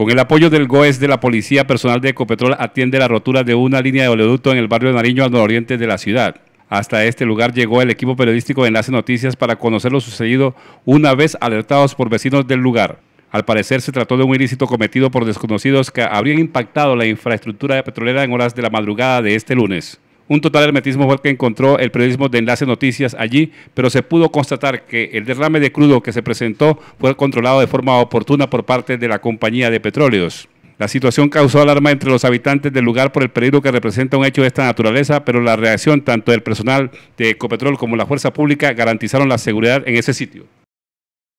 Con el apoyo del GOES de la Policía Personal de Ecopetrol atiende la rotura de una línea de oleoducto en el barrio Nariño al nororiente de la ciudad. Hasta este lugar llegó el equipo periodístico de Enlace Noticias para conocer lo sucedido una vez alertados por vecinos del lugar. Al parecer se trató de un ilícito cometido por desconocidos que habrían impactado la infraestructura petrolera en horas de la madrugada de este lunes. Un total hermetismo fue el que encontró el periodismo de Enlace Noticias allí, pero se pudo constatar que el derrame de crudo que se presentó fue controlado de forma oportuna por parte de la compañía de petróleos. La situación causó alarma entre los habitantes del lugar por el peligro que representa un hecho de esta naturaleza, pero la reacción tanto del personal de Ecopetrol como la fuerza pública garantizaron la seguridad en ese sitio.